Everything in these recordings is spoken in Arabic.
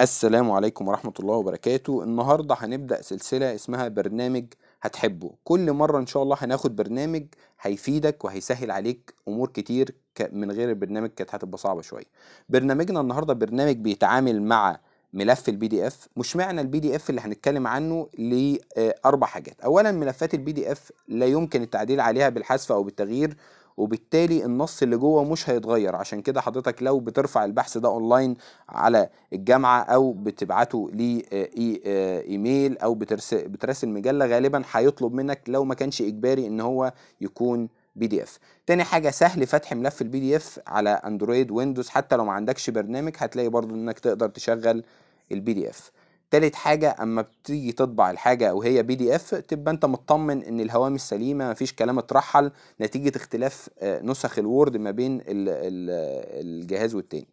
السلام عليكم ورحمة الله وبركاته النهاردة هنبدأ سلسلة اسمها برنامج هتحبه كل مرة ان شاء الله هناخد برنامج هيفيدك وهيسهل عليك امور كتير من غير البرنامج كانت هتبقى صعبة شوية برنامجنا النهاردة برنامج بيتعامل مع ملف البي دي اف مش معنى البي دي اف اللي هنتكلم عنه لاربع آه، حاجات اولا ملفات البي دي اف لا يمكن التعديل عليها بالحذف او بالتغيير وبالتالي النص اللي جوه مش هيتغير عشان كده حضرتك لو بترفع البحث ده اونلاين على الجامعه او بتبعته آه، آه، ايميل او بترسل, بترسل مجله غالبا هيطلب منك لو ما كانش اجباري ان هو يكون بي دي اف تاني حاجه سهل فتح ملف البي دي اف على اندرويد ويندوز حتى لو ما عندكش برنامج هتلاقي برضو انك تقدر تشغل البي دي اف تالت حاجة أما بتيجي تطبع الحاجة أو هي بي دي اف تبقى أنت مطمن إن الهوامش سليمة مفيش كلام اترحل نتيجة اختلاف آه، نسخ الوورد ما بين الجهاز والتاني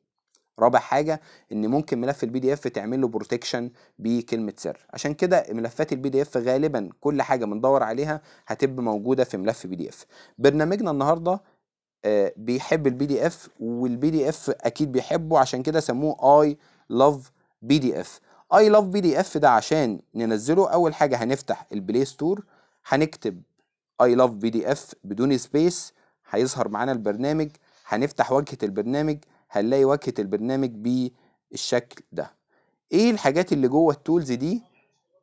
رابع حاجه ان ممكن ملف البي دي اف تعمل له بروتكشن بكلمه سر عشان كده ملفات البي دي اف غالبا كل حاجه بندور عليها هتبقى موجوده في ملف بي دي اف برنامجنا النهارده آه، بيحب البي دي اف والبي دي اف اكيد بيحبه عشان كده سموه اي لاف بي دي اف اي لاف بي دي اف ده عشان ننزله اول حاجه هنفتح البلاي ستور هنكتب اي لاف بي دي اف بدون سبيس هيظهر معانا البرنامج هنفتح واجهه البرنامج هنلاقي واجهه البرنامج بالشكل ده ايه الحاجات اللي جوه التولز دي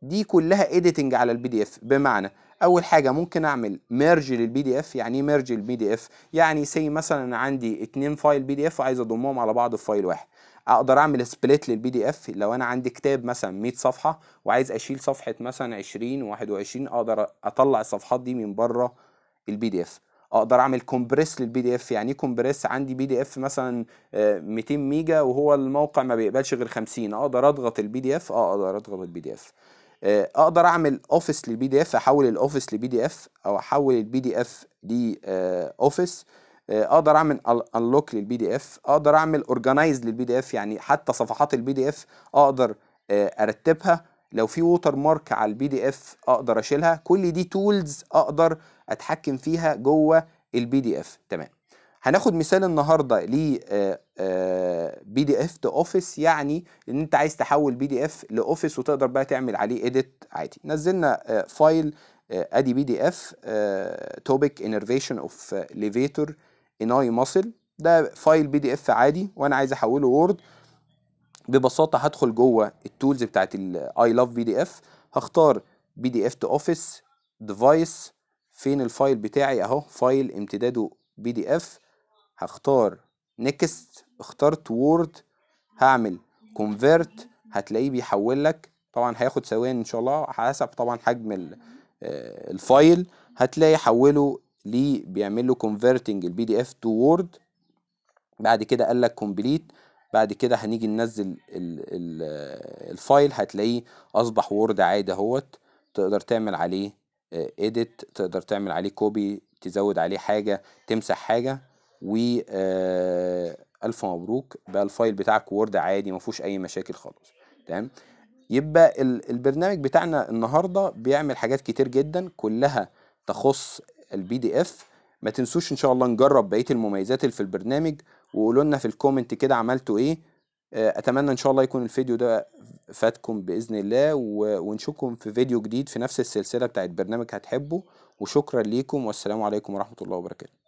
دي كلها اديتنج على البي دي اف بمعنى اول حاجه ممكن اعمل ميرج للبي دي اف يعني ايه ميرج للبي دي اف يعني سي مثلا انا عندي اتنين فايل بي دي اف وعايز اضمهم على بعض في فايل واحد اقدر اعمل سبليت للبي دي اف لو انا عندي كتاب مثلا 100 صفحه وعايز اشيل صفحه مثلا 20 و21 اقدر اطلع الصفحات دي من بره البي دي اف اقدر اعمل كومبريس للبي دي اف يعني ايه كومبريس عندي بي دي اف مثلا 200 آه، ميجا وهو الموقع ما بيقبلش غير 50 اقدر اضغط البي دي اف آه، اقدر اضغط البي دي اف آه، اقدر اعمل اوفيس للبي دي اف احول الاوفيس لبي دي اف او احول البي دي اف آه، اوفيس آه، اقدر اعمل انلوك للبي دي اف اقدر اعمل اورجنايز للبي دي اف يعني حتى صفحات البي دي اف اقدر ارتبها لو في ووتر مارك على البي دي اف اقدر اشيلها كل دي تولز اقدر اتحكم فيها جوه البي دي اف تمام هناخد مثال النهارده ل بي دي اف تو اوفيس يعني ان انت عايز تحول بي دي اف لاوفيس وتقدر بقى تعمل عليه اديت عادي نزلنا فايل آه، آه، ادي بي دي اف توبيك انرفيشن اوف ليفيتور اناي ماسل ده فايل بي دي اف عادي وانا عايز احوله وورد ببساطه هدخل جوه التولز بتاعت الاي لاف بي دي اف هختار بي دي اف تو اوفيس ديفايس فين الفايل بتاعي اهو فايل امتداده بي دي اف هختار نيكست اخترت وورد هعمل convert هتلاقيه بيحول لك طبعا هياخد ثواني ان شاء الله حسب طبعا حجم الفايل آه، هتلاقي حوله ليه بيعمل له converting البي دي اف تو وورد بعد كده قال لك كومبليت بعد كده هنيجي ننزل الفايل آه، هتلاقيه اصبح وورد عادي اهوت تقدر تعمل عليه اديت آه، تقدر تعمل عليه كوبي تزود عليه حاجه تمسح حاجه و آه، الف مبروك بقى الفايل بتاعك وورد عادي ما فيهوش اي مشاكل خالص تمام يبقى البرنامج بتاعنا النهارده بيعمل حاجات كتير جدا كلها تخص البي دي اف ما تنسوش ان شاء الله نجرب بقيه المميزات اللي في البرنامج وقولوا لنا في الكومنت كده عملتوا ايه آه، اتمنى ان شاء الله يكون الفيديو ده فاتكم باذن الله ونشوفكم في فيديو جديد في نفس السلسله بتاعت برنامج هتحبه وشكرا ليكم والسلام عليكم ورحمه الله وبركاته